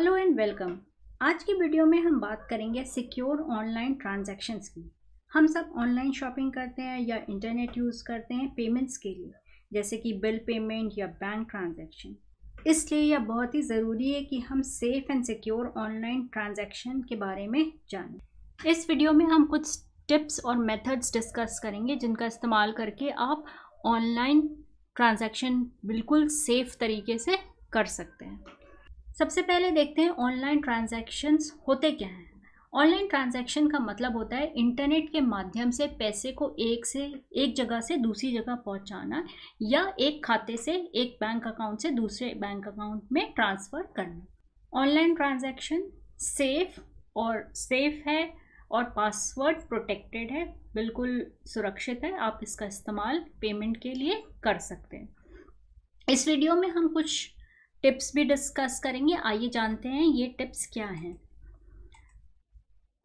hello and welcome आज की video में हम बात करेंगे सिक्योर ऑनलाइन ट्रांजैक्शंस की हम सब ऑनलाइन शॉपिंग करते हैं या इंटरनेट यूज़ करते हैं पेमेंट्स के लिए जैसे कि बिल पेमेंट या बैंक ट्रांजैक्शन इसलिए यह बहुत ही ज़रूरी है कि हम safe and secure online transaction के बारे में जानें इस वीडियो में हम कुछ टिप्स और मेथड्स डिस्कस करेंगे जिनका इस्तेमाल करके आप ऑनलाइन ट्रांजेक्शन बिल्कुल सेफ़ तरीके से कर सकते हैं सबसे पहले देखते हैं ऑनलाइन ट्रांजैक्शंस होते क्या हैं ऑनलाइन ट्रांजैक्शन का मतलब होता है इंटरनेट के माध्यम से पैसे को एक से एक जगह से दूसरी जगह पहुंचाना या एक खाते से एक बैंक अकाउंट से दूसरे बैंक अकाउंट में ट्रांसफ़र करना ऑनलाइन ट्रांजैक्शन सेफ और सेफ है और पासवर्ड प्रोटेक्टेड है बिल्कुल सुरक्षित है आप इसका इस्तेमाल पेमेंट के लिए कर सकते हैं इस वीडियो में हम कुछ टिप्स भी डिस्कस करेंगे आइए जानते हैं ये टिप्स क्या हैं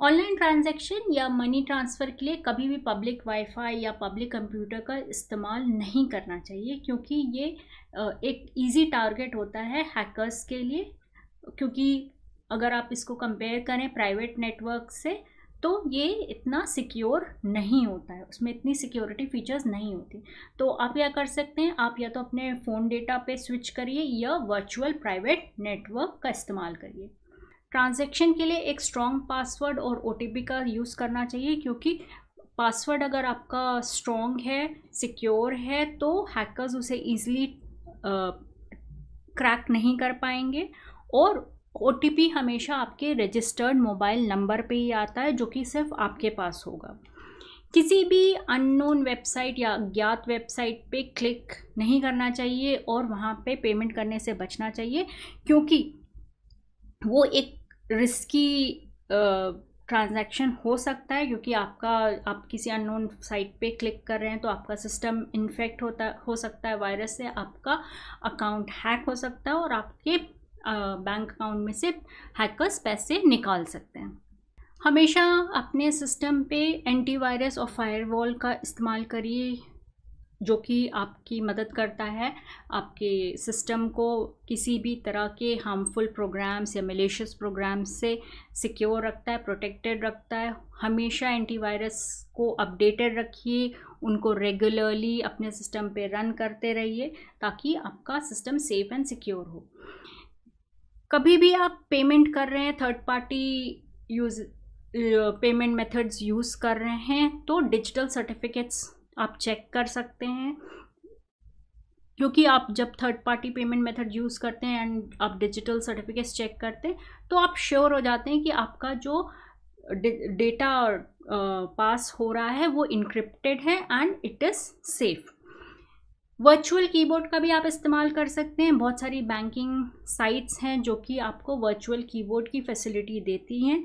ऑनलाइन ट्रांजैक्शन या मनी ट्रांसफ़र के लिए कभी भी पब्लिक वाईफाई या पब्लिक कंप्यूटर का इस्तेमाल नहीं करना चाहिए क्योंकि ये एक इजी टारगेट होता है हैकर्स के लिए क्योंकि अगर आप इसको कंपेयर करें प्राइवेट नेटवर्क से तो ये इतना सिक्योर नहीं होता है उसमें इतनी सिक्योरिटी फीचर्स नहीं होती तो आप क्या कर सकते हैं आप या तो अपने फ़ोन डेटा पे स्विच करिए या वर्चुअल प्राइवेट नेटवर्क का इस्तेमाल करिए ट्रांजैक्शन के लिए एक स्ट्रॉन्ग पासवर्ड और ओ का यूज़ करना चाहिए क्योंकि पासवर्ड अगर आपका स्ट्रॉन्ग है सिक्योर है तो हैकर्स उसे ईजिली क्रैक नहीं कर पाएंगे और ओ हमेशा आपके रजिस्टर्ड मोबाइल नंबर पे ही आता है जो कि सिर्फ आपके पास होगा किसी भी अननोन वेबसाइट या ज्ञात वेबसाइट पे क्लिक नहीं करना चाहिए और वहाँ पे पेमेंट करने से बचना चाहिए क्योंकि वो एक रिस्की ट्रांजैक्शन हो सकता है क्योंकि आपका आप किसी अननोन साइट पे क्लिक कर रहे हैं तो आपका सिस्टम इन्फेक्ट होता हो सकता है वायरस से आपका अकाउंट हैक हो सकता है और आपके बैंक अकाउंट में से हैकर्स पैसे निकाल सकते हैं हमेशा अपने सिस्टम पे एंटीवायरस और फायरवॉल का इस्तेमाल करिए जो कि आपकी मदद करता है आपके सिस्टम को किसी भी तरह के हार्मफुल प्रोग्राम्स या मलेशियस प्रोग्राम्स से सिक्योर रखता है प्रोटेक्टेड रखता है हमेशा एंटीवायरस को अपडेटेड रखिए उनको रेगुलरली अपने सिस्टम पे रन करते रहिए ताकि आपका सिस्टम सेफ एंड सिक्योर हो कभी भी आप पेमेंट कर रहे हैं third party use payment methods use कर रहे हैं तो डिजिटल सर्टिफिकेट्स आप चेक कर सकते हैं क्योंकि आप जब third party payment method use करते हैं एंड आप डिजिटल सर्टिफिकेट्स चेक करते हैं तो आप श्योर हो जाते हैं कि आपका जो डेटा पास हो रहा है वो इनक्रिप्टेड है and it is safe virtual keyboard का भी आप इस्तेमाल कर सकते हैं बहुत सारी बैंकिंग साइट्स हैं जो कि आपको वर्चुअल कीबोर्ड की फैसिलिटी देती हैं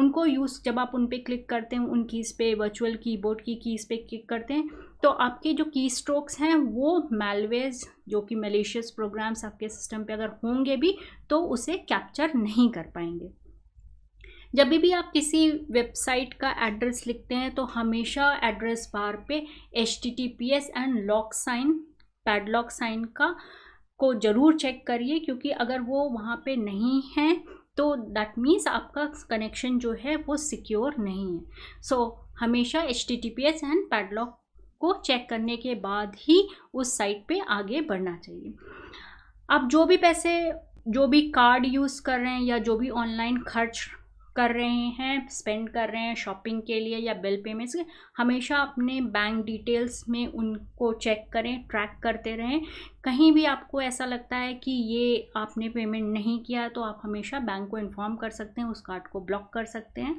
उनको यूज़ जब आप उन पर क्लिक करते हैं उन कीज़ पे वर्चुअल कीबोर्ड की कीज़ पे क्लिक करते हैं तो आपके जो की स्ट्रोक्स हैं वो मेलवेज जो कि मलेशियस प्रोग्राम्स आपके सिस्टम पे अगर होंगे भी तो उसे कैप्चर नहीं कर पाएंगे जब भी आप किसी वेबसाइट का एड्रेस लिखते हैं तो हमेशा एड्रेस बार पे H T T P S and lock sign padlock sign का को ज़रूर चेक करिए क्योंकि अगर वो वहाँ पे नहीं है तो दैट मीन्स आपका कनेक्शन जो है वो सिक्योर नहीं है सो so, हमेशा H T T P S and padlock को चेक करने के बाद ही उस साइट पे आगे बढ़ना चाहिए आप जो भी पैसे जो भी कार्ड यूज़ कर रहे हैं या जो भी ऑनलाइन खर्च कर रहे हैं स्पेंड कर रहे हैं शॉपिंग के लिए या बिल पेमेंट्स हमेशा अपने बैंक डिटेल्स में उनको चेक करें ट्रैक करते रहें कहीं भी आपको ऐसा लगता है कि ये आपने पेमेंट नहीं किया तो आप हमेशा बैंक को इन्फॉर्म कर सकते हैं उस कार्ड को ब्लॉक कर सकते हैं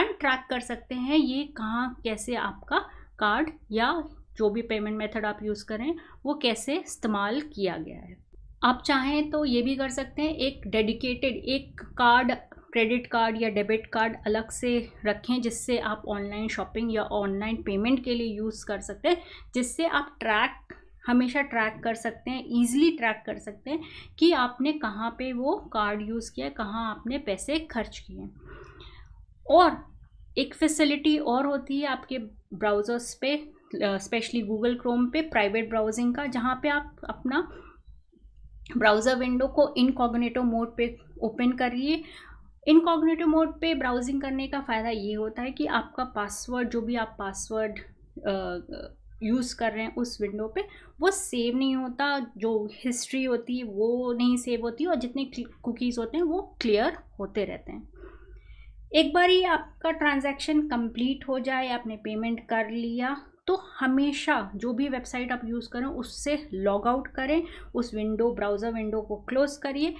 एंड ट्रैक कर सकते हैं ये कहाँ कैसे आपका कार्ड या जो भी पेमेंट मेथड आप यूज़ करें वो कैसे इस्तेमाल किया गया है आप चाहें तो ये भी कर सकते हैं एक डेडिकेटेड एक कार्ड क्रेडिट कार्ड या डेबिट कार्ड अलग से रखें जिससे आप ऑनलाइन शॉपिंग या ऑनलाइन पेमेंट के लिए यूज़ कर सकते हैं जिससे आप ट्रैक हमेशा ट्रैक कर सकते हैं ईजिली ट्रैक कर सकते हैं कि आपने कहाँ पे वो कार्ड यूज़ किया कहाँ आपने पैसे खर्च किए और एक फैसिलिटी और होती है आपके ब्राउज़र्स पे स्पेशली गूगल क्रोम पे प्राइवेट ब्राउजिंग का जहाँ पे आप अपना ब्राउज़र विंडो को इनकॉग्नेटो मोड पे ओपन करिए इनकॉग्नेटिव मोड पे ब्राउजिंग करने का फ़ायदा ये होता है कि आपका पासवर्ड जो भी आप पासवर्ड यूज़ कर रहे हैं उस विंडो पे वो सेव नहीं होता जो हिस्ट्री होती है वो नहीं सेव होती और जितने कुकीज़ होते हैं वो क्लियर होते रहते हैं एक बार ही आपका ट्रांजैक्शन कंप्लीट हो जाए आपने पेमेंट कर लिया तो हमेशा जो भी वेबसाइट आप यूज़ करें उससे लॉग आउट करें उस विंडो ब्राउज़र विंडो को क्लोज़ करिए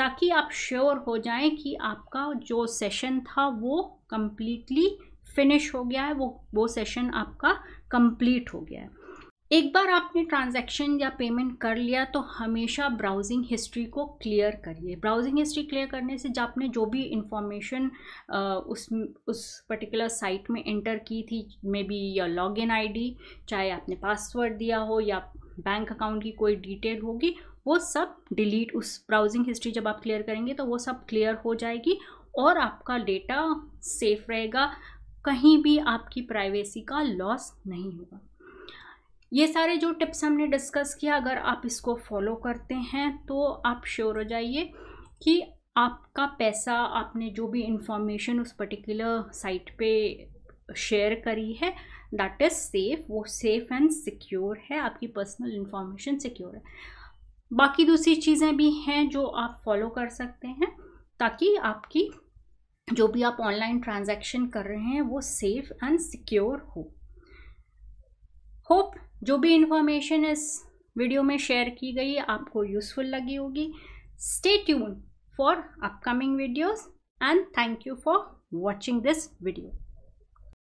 ताकि आप श्योर हो जाएं कि आपका जो सेशन था वो कम्प्लीटली फिनिश हो गया है वो वो सेशन आपका कंप्लीट हो गया है एक बार आपने ट्रांजैक्शन या पेमेंट कर लिया तो हमेशा ब्राउजिंग हिस्ट्री को क्लियर करिए ब्राउजिंग हिस्ट्री क्लियर करने से जब आपने जो भी इंफॉर्मेशन उस उस पर्टिकुलर साइट में एंटर की थी मे बी या लॉग इन आई चाहे आपने पासवर्ड दिया हो या बैंक अकाउंट की कोई डिटेल होगी वो सब डिलीट उस ब्राउजिंग हिस्ट्री जब आप क्लियर करेंगे तो वो सब क्लियर हो जाएगी और आपका डेटा सेफ रहेगा कहीं भी आपकी प्राइवेसी का लॉस नहीं होगा ये सारे जो टिप्स हमने डिस्कस किया अगर आप इसको फॉलो करते हैं तो आप श्योर हो जाइए कि आपका पैसा आपने जो भी इंफॉर्मेशन उस पर्टिकुलर साइट पे शेयर करी है दैट इज़ सेफ वो सेफ एंड सिक्योर है आपकी पर्सनल इन्फॉर्मेशन सिक्योर है बाकी दूसरी चीज़ें भी हैं जो आप फॉलो कर सकते हैं ताकि आपकी जो भी आप ऑनलाइन ट्रांजैक्शन कर रहे हैं वो सेफ एंड सिक्योर हो होप जो भी इन्फॉर्मेशन इस वीडियो में शेयर की गई आपको यूज़फुल लगी होगी stay tune for upcoming videos and thank you for watching this video